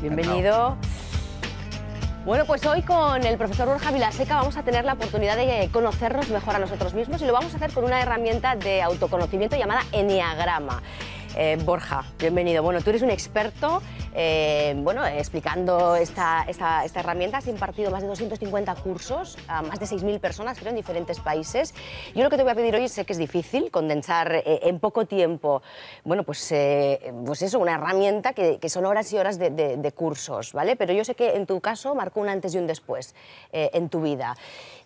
Bienvenido. Bueno, pues hoy con el profesor Borja Vilaseca vamos a tener la oportunidad de conocernos mejor a nosotros mismos y lo vamos a hacer con una herramienta de autoconocimiento llamada Enneagrama. Eh, Borja, bienvenido. Bueno, tú eres un experto, eh, bueno, explicando esta, esta, herramienta. Has impartido más de 250 cursos a más de 6.000 personas, creo, en diferentes países. Yo lo que te voy a pedir hoy, sé que es difícil condensar eh, en poco tiempo, bueno, pues, pues eso, una herramienta que, son horas y horas de, cursos, ¿vale? Pero yo sé que en tu caso marcó un antes y un después en tu vida.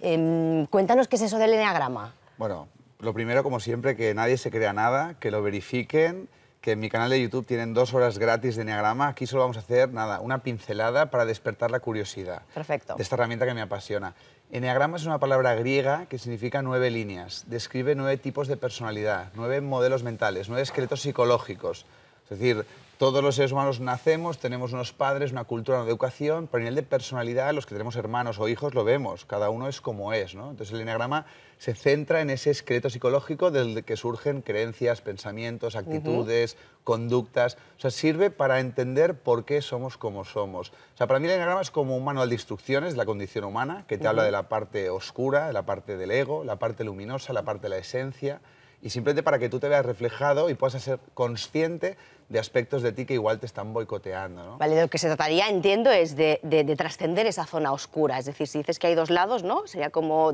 Em, cuéntanos qué es eso del enneagrama. Bueno, lo primero, como siempre, que nadie se crea nada, que lo verifiquen, que en mi canal de YouTube tienen dos horas gratis de Enneagrama. Aquí solo vamos a hacer, nada, una pincelada para despertar la curiosidad. Perfecto. De esta herramienta que me apasiona. Enneagrama es una palabra griega que significa nueve líneas. Describe nueve tipos de personalidad, nueve modelos mentales, nueve esqueletos psicológicos. Es decir, todos los seres humanos nacemos, tenemos unos padres, una cultura, una educación, pero a nivel de personalidad, los que tenemos hermanos o hijos lo vemos, cada uno es como es, ¿no? Entonces el enneagrama se centra en ese secreto psicológico del que surgen creencias, pensamientos, actitudes, conductas, o sea, sirve para entender por qué somos como somos. O sea, para mí el enneagrama es como un manual de instrucciones de la condición humana que te habla de la parte oscura, de la parte del ego, la parte luminosa, la parte de la esencia y simplemente para que tú te veas reflejado y puedas ser consciente de aspectos de ti que igual te están boicoteando. Vale, lo que se trataría, entiendo, es de, trascender esa zona oscura. Es decir, si dices que hay dos lados, ¿no? Sería como,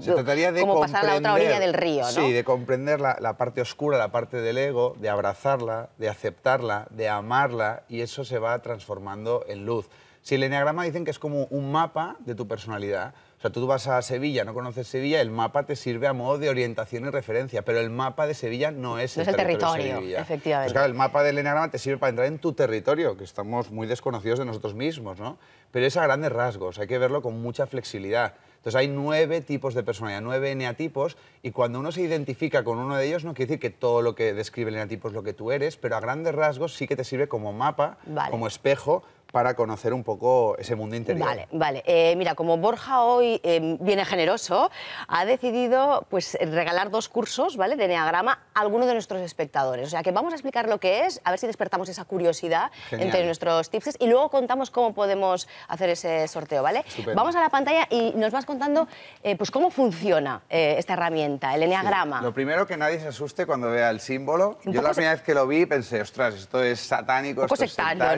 pasar a la otra orilla del río, ¿no? Sí, de comprender la, parte oscura, la parte del ego, de abrazarla, de aceptarla, de amarla, y eso se va transformando en luz. Si el enneagrama dicen que es como un mapa de tu personalidad, o sea, tú vas a Sevilla, no conoces Sevilla, el mapa te sirve a modo de orientación y referencia, pero el mapa de Sevilla no es, el, es el territorio, pues efectivamente. claro, el mapa del Enneagrama te sirve para entrar en tu territorio, que estamos muy desconocidos de nosotros mismos, ¿no? Pero es a grandes rasgos, hay que verlo con mucha flexibilidad. Entonces hay nueve tipos de personalidad, nueve eneatipos, y cuando uno se identifica con uno de ellos, no quiere decir que todo lo que describe el eneatipo es lo que tú eres, pero a grandes rasgos sí que te sirve como mapa, como espejo, para conocer un poco ese mundo interior. Vale, vale. Eh, mira, como Borja hoy eh, viene generoso, ha decidido pues, regalar dos cursos ¿vale? de Enneagrama a alguno de nuestros espectadores. O sea que vamos a explicar lo que es, a ver si despertamos esa curiosidad entre nuestros tips y luego contamos cómo podemos hacer ese sorteo, ¿vale? Vamos a la pantalla y nos vas contando eh, pues, cómo funciona esta herramienta, el Enneagrama. Lo primero que nadie se asuste cuando vea el símbolo. Yo la primera vez que lo vi pensé, ostras, esto es satánico, es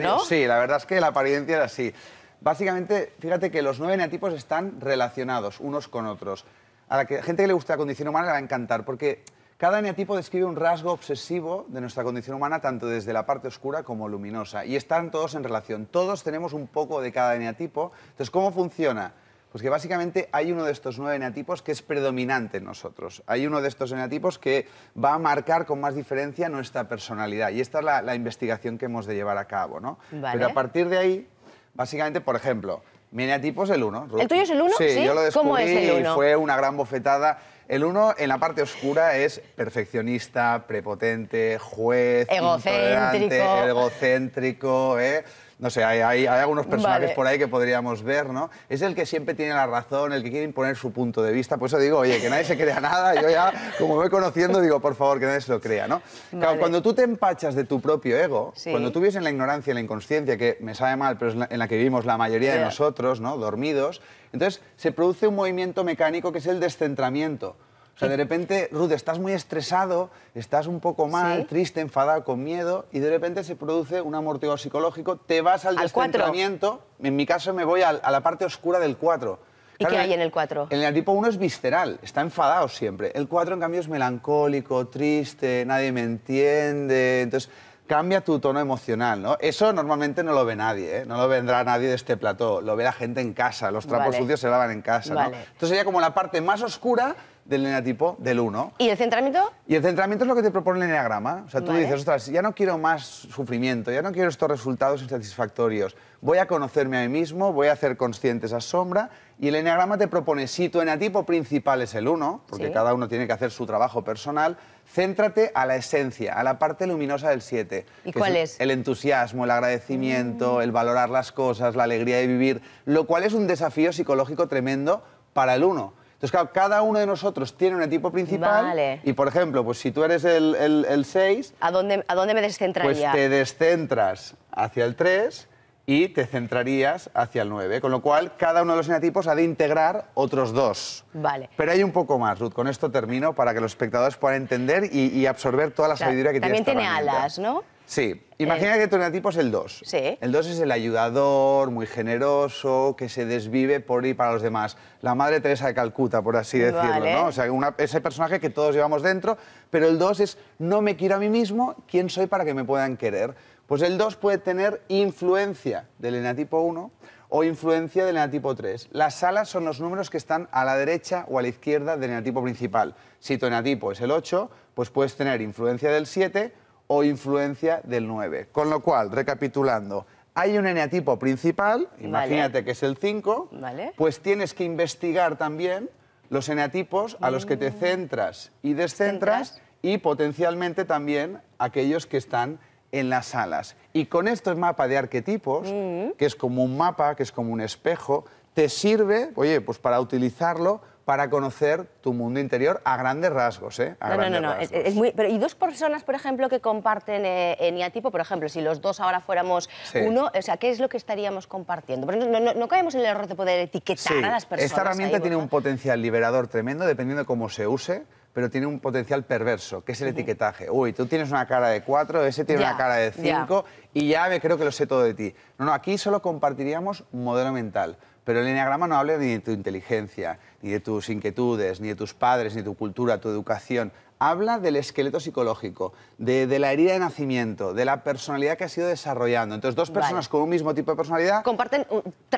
¿no? Sí, la verdad es que la apariencia era así. Básicamente, fíjate que los nueve neatipos están relacionados unos con otros. A la que, gente que le gusta la condición humana le va a encantar, porque cada eneatipo describe un rasgo obsesivo de nuestra condición humana, tanto desde la parte oscura como luminosa, y están todos en relación. Todos tenemos un poco de cada eneatipo. Entonces, ¿cómo funciona? Pues que básicamente hay uno de estos nueve eneatipos que es predominante en nosotros. Hay uno de estos enatipos que va a marcar con más diferencia nuestra personalidad. Y esta es la, investigación que hemos de llevar a cabo, ¿no? Pero a partir de ahí, básicamente, por ejemplo, mi enatipo es el 1. ¿El tuyo es el 1? Sí, yo lo descubrí y fue una gran bofetada. El uno en la parte oscura es perfeccionista, prepotente, juez, egocéntrico, egocéntrico, ¿eh? no sé, hay, algunos personajes por ahí que podríamos ver, ¿no? Es el que siempre tiene la razón, el que quiere imponer su punto de vista. Por eso digo, oye, que nadie se crea nada. Yo ya, como voy conociendo, digo, por favor, que nadie se lo crea, ¿no? Claro, cuando tú te empachas de tu propio ego, cuando tú vives en la ignorancia, en la inconsciencia, que me sabe mal, pero es en la que vivimos la mayoría de nosotros, ¿no? Dormidos, entonces se produce un movimiento mecánico que es el descentramiento. O sea, de repente, Ruth, estás muy estresado, estás un poco mal, triste, enfadado, con miedo, y de repente se produce un amortiguador psicológico, te vas al, al en mi caso me voy a, la parte oscura del 4. ¿Y qué hay en el 4? En el tipo 1 es visceral, está enfadado siempre. El 4, en cambio, es melancólico, triste, nadie me entiende. Entonces, cambia tu tono emocional, Eso normalmente no lo ve nadie, ¿eh? No lo vendrá nadie de este plató, lo ve la gente en casa, los trapos sucios se lavan en casa, ¿no? Entonces sería como la parte más oscura del eneatipo del 1. ¿Y el centramiento? Y el centramiento es lo que te propone el eneagrama. O sea, tú dices, ostras, ya no quiero más sufrimiento, ya no quiero estos resultados insatisfactorios. Voy a conocerme a mí mismo, voy a hacer consciente esa sombra. Y el eneagrama te propone, si tu eneatipo principal es el 1, porque cada uno tiene que hacer su trabajo personal, céntrate a la esencia, a la parte luminosa del 7. ¿Y cuál es, El entusiasmo, el agradecimiento, mm. el valorar las cosas, la alegría de vivir, lo cual es un desafío psicológico tremendo para el 1 cada uno de nosotros tiene un equipo principal y, por ejemplo, pues si tú eres el, 6... ¿A dónde, ¿A dónde me descentraría? Pues te descentras hacia el 3 y te centrarías hacia el 9. Con lo cual, cada uno de los enatipos ha de integrar otros dos. Vale. Pero hay un poco más, Ruth. Con esto termino para que los espectadores puedan entender y, absorber toda la sabiduría que tiene También tiene alas, ¿no? Sí, imagina eh, que tu enatipo es el 2. El 2 es el ayudador, muy generoso, que se desvive por ir para los demás. La madre Teresa de Calcuta, por así decirlo, ¿no? O sea, ese personaje que todos llevamos dentro, pero el 2 es no me quiero a mí mismo, ¿quién soy para que me puedan querer? Pues el 2 puede tener influencia del eneatipo 1 o influencia del enatipo 3. Las alas son los números que están a la derecha o a la izquierda del eneatipo principal. Si tu enatipo es el 8, pues puedes tener influencia del 7 o influencia del 9. Con lo cual, recapitulando, hay un eneatipo principal, imagínate que es el 5, pues tienes que investigar también los eneatipos a los que te mm. centras y descentras y potencialmente también aquellos que están en las alas. Y con este mapa de arquetipos, mm. que es como un mapa, que es como un espejo, te sirve, oye, pues para utilizarlo para conocer tu mundo interior a grandes rasgos, ¿eh? no, no, no, Pero, ¿Y dos personas, por ejemplo, que comparten eh, eniatipo? Por ejemplo, si los dos ahora fuéramos uno, o sea, ¿qué es lo que estaríamos compartiendo? Pero no, caemos en el error de poder etiquetar a las personas. Esta herramienta tiene un potencial liberador tremendo, dependiendo de cómo se use pero tiene un potencial perverso, que es el etiquetaje. Uy, tú tienes una cara de cuatro, ese tiene una cara de cinco, y ya me creo que lo sé todo de ti. No, no, aquí solo compartiríamos modelo mental. Pero el enneagrama no habla ni de tu inteligencia, ni de tus inquietudes, ni de tus padres, ni de tu cultura, tu educación. Habla del esqueleto psicológico, de, la herida de nacimiento, de la personalidad que has ido desarrollando. Entonces, dos personas con un mismo tipo de personalidad comparten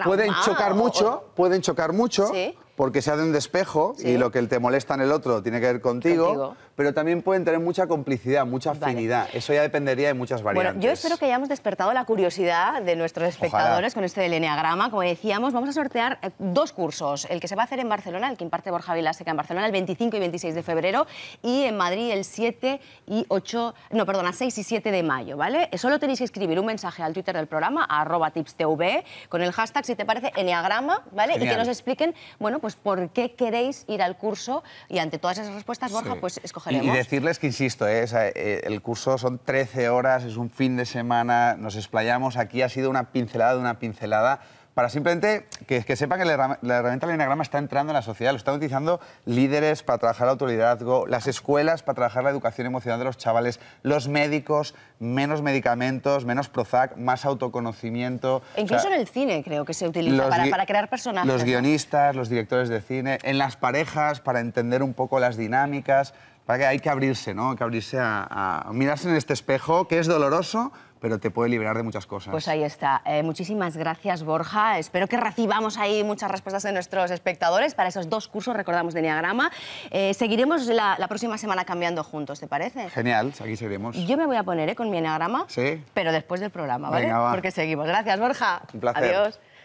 pueden chocar mucho, pueden chocar mucho, porque se hacen un despejo y lo que te molesta en el otro tiene que ver contigo pero también pueden tener mucha complicidad, mucha afinidad. Eso ya dependería de muchas variantes. Bueno, yo espero que hayamos despertado la curiosidad de nuestros espectadores con este del Enneagrama. Como decíamos, vamos a sortear eh, dos cursos. El que se va a hacer en Barcelona, el que imparte Borja Vilaseca en Barcelona, el 25 y 26 de febrero, y en Madrid el 7 y 8, no, perdona, 6 y 7 de mayo, ¿vale? Eh, solo tenéis que escribir un mensaje al Twitter del programa, arroba tipstv, con el hashtag, si te parece, Enneagrama, ¿vale? Y que nos expliquen, bueno, pues por qué queréis ir al curso y ante todas esas respuestas, Borja, pues y, decirles que, insisto, eh, eh, el curso son 13 horas, es un fin de semana, nos explayamos, aquí ha sido una pincelada de una pincelada para simplemente que, sepan que la, herramienta del enagrama está entrando en la sociedad, lo están utilizando líderes para trabajar el autoridad, las escuelas para trabajar la educación emocional de los chavales, los médicos, menos medicamentos, menos Prozac, más autoconocimiento. E incluso en el cine creo que se utiliza para, crear personajes. Los guionistas, los directores de cine, en las parejas para entender un poco las dinámicas, para que hay que abrirse, ¿no? Hay que abrirse a mirarse en este espejo que es doloroso, pero te puede liberar de muchas cosas. Pues ahí está. Eh, muchísimas gracias, Borja. Espero que recibamos ahí muchas respuestas de nuestros espectadores para esos dos cursos, recordamos, de Enneagrama. Eh, seguiremos la, próxima semana cambiando juntos, ¿te parece? Genial, aquí seguiremos. Yo me voy a poner ¿eh? con mi Enneagrama, pero después del programa, ¿vale? Porque seguimos. Gracias, Borja. Un placer. Adiós.